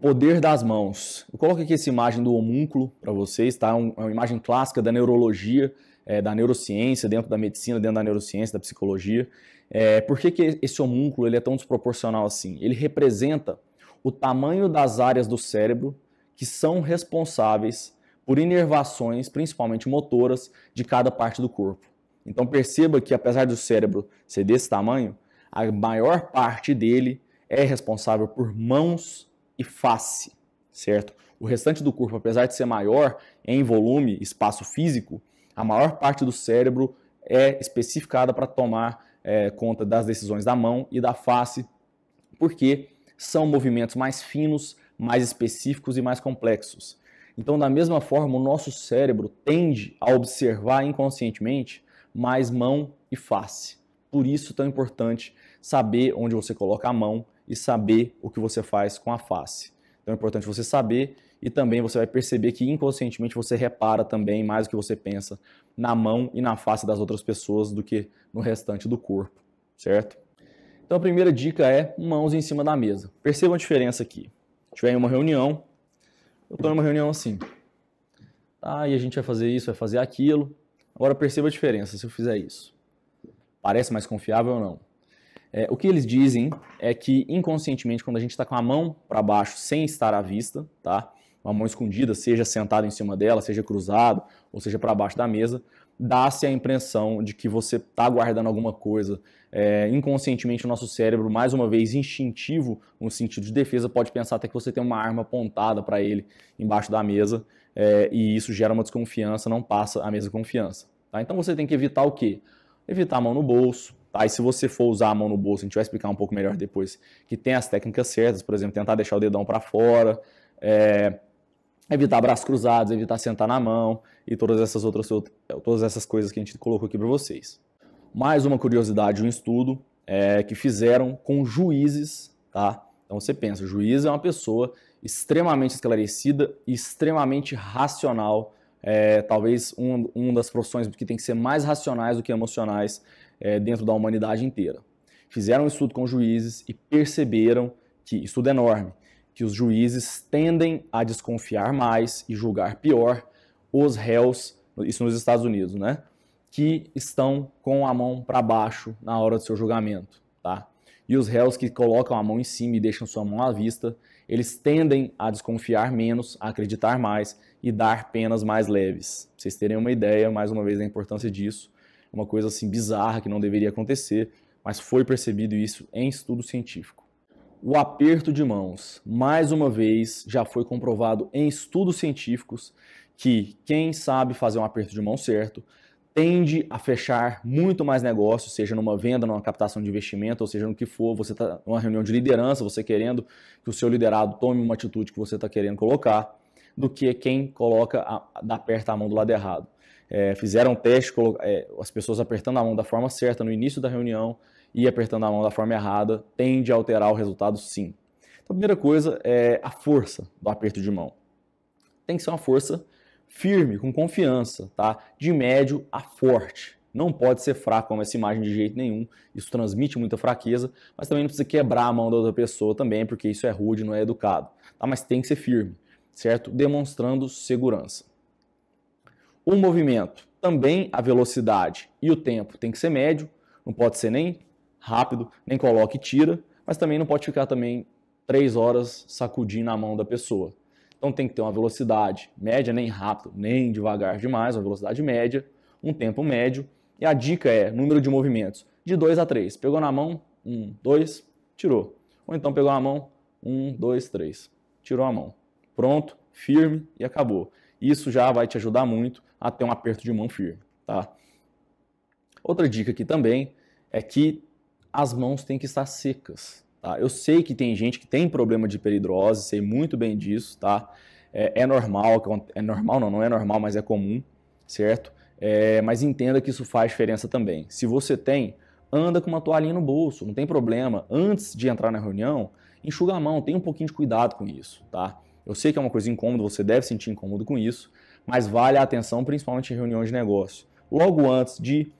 poder das mãos. Eu coloco aqui essa imagem do homúnculo para vocês, tá? É uma imagem clássica da neurologia, é, da neurociência, dentro da medicina, dentro da neurociência, da psicologia. É, por que, que esse homúnculo ele é tão desproporcional assim? Ele representa o tamanho das áreas do cérebro que são responsáveis por inervações, principalmente motoras, de cada parte do corpo. Então perceba que apesar do cérebro ser desse tamanho, a maior parte dele é responsável por mãos e face, certo? O restante do corpo, apesar de ser maior em volume, espaço físico, a maior parte do cérebro é especificada para tomar é, conta das decisões da mão e da face, porque são movimentos mais finos, mais específicos e mais complexos. Então, da mesma forma, o nosso cérebro tende a observar inconscientemente mais mão e face. Por isso, tão importante saber onde você coloca a mão e saber o que você faz com a face. Então é importante você saber e também você vai perceber que inconscientemente você repara também mais o que você pensa na mão e na face das outras pessoas do que no restante do corpo, certo? Então a primeira dica é mãos em cima da mesa. Perceba a diferença aqui. tiver em uma reunião, eu estou numa reunião assim. Ah, e a gente vai fazer isso, vai fazer aquilo. Agora perceba a diferença se eu fizer isso. Parece mais confiável ou não? É, o que eles dizem é que inconscientemente, quando a gente está com a mão para baixo sem estar à vista, tá? Uma mão escondida, seja sentado em cima dela, seja cruzado, ou seja para baixo da mesa, dá-se a impressão de que você está guardando alguma coisa. É, inconscientemente, o nosso cérebro, mais uma vez instintivo, no sentido de defesa, pode pensar até que você tem uma arma apontada para ele embaixo da mesa, é, e isso gera uma desconfiança, não passa a mesma confiança. Tá? Então você tem que evitar o quê? Evitar a mão no bolso, Tá? E se você for usar a mão no bolso, a gente vai explicar um pouco melhor depois, que tem as técnicas certas, por exemplo, tentar deixar o dedão para fora, é, evitar braços cruzados, evitar sentar na mão e todas essas outras todas essas coisas que a gente colocou aqui para vocês. Mais uma curiosidade, um estudo é, que fizeram com juízes, tá? Então você pensa, juiz é uma pessoa extremamente esclarecida e extremamente racional, é, talvez uma um das profissões que tem que ser mais racionais do que emocionais é, dentro da humanidade inteira. Fizeram um estudo com juízes e perceberam que, estudo é enorme, que os juízes tendem a desconfiar mais e julgar pior os réus, isso nos Estados Unidos, né? Que estão com a mão para baixo na hora do seu julgamento, tá? E os réus que colocam a mão em cima e deixam sua mão à vista, eles tendem a desconfiar menos, a acreditar mais e dar penas mais leves. Pra vocês terem uma ideia, mais uma vez, da importância disso, uma coisa assim bizarra que não deveria acontecer, mas foi percebido isso em estudo científico. O aperto de mãos, mais uma vez, já foi comprovado em estudos científicos que quem sabe fazer um aperto de mão certo tende a fechar muito mais negócios, seja numa venda, numa captação de investimento, ou seja no que for, você está numa reunião de liderança, você querendo que o seu liderado tome uma atitude que você está querendo colocar, do que quem coloca, a, aperta a mão do lado errado é, fizeram um teste, é, as pessoas apertando a mão da forma certa no início da reunião e apertando a mão da forma errada, tende a alterar o resultado sim. Então, a primeira coisa é a força do aperto de mão. Tem que ser uma força firme, com confiança, tá? De médio a forte. Não pode ser fraco como essa imagem de jeito nenhum. Isso transmite muita fraqueza, mas também não precisa quebrar a mão da outra pessoa também, porque isso é rude, não é educado. Tá? Mas tem que ser firme, certo? Demonstrando segurança o movimento, também a velocidade e o tempo tem que ser médio, não pode ser nem rápido, nem coloca e tira, mas também não pode ficar também três horas sacudindo a mão da pessoa. Então tem que ter uma velocidade média, nem rápido, nem devagar demais, uma velocidade média, um tempo médio. E a dica é número de movimentos, de 2 a 3. Pegou na mão, 1, 2, tirou. Ou então pegou na mão, 1, 2, 3, tirou a mão. Pronto, firme e acabou. Isso já vai te ajudar muito a ter um aperto de mão firme, tá? Outra dica aqui também é que as mãos têm que estar secas, tá? Eu sei que tem gente que tem problema de peridrose, sei muito bem disso, tá? É, é normal, é normal não, não é normal, mas é comum, certo? É, mas entenda que isso faz diferença também. Se você tem, anda com uma toalhinha no bolso, não tem problema. Antes de entrar na reunião, enxuga a mão, tenha um pouquinho de cuidado com isso, tá? Eu sei que é uma coisa incômoda, você deve sentir incômodo com isso, mas vale a atenção, principalmente em reuniões de negócio. Logo antes de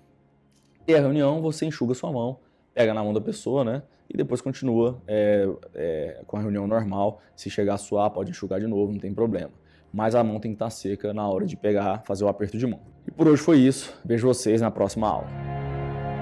ter a reunião, você enxuga sua mão, pega na mão da pessoa, né? E depois continua é, é, com a reunião normal. Se chegar a suar, pode enxugar de novo, não tem problema. Mas a mão tem que estar seca na hora de pegar, fazer o aperto de mão. E por hoje foi isso. Vejo vocês na próxima aula.